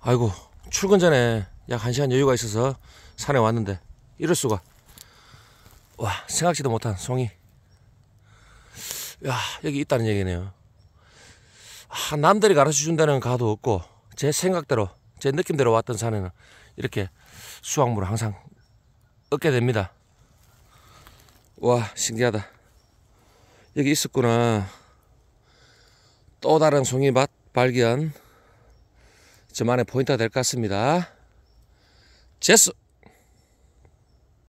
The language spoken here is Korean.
아이고 출근 전에 약 1시간 여유가 있어서 산에 왔는데 이럴 수가 와 생각지도 못한 송이 야 여기 있다는 얘기네요 아, 남들이 가르쳐준 다는 가도 없고 제 생각대로 제 느낌대로 왔던 산에는 이렇게 수확물을 항상 얻게 됩니다 와 신기하다 여기 있었구나 또 다른 송이맛 발견 저만의 포인트가 될 것 같습니다. 제스!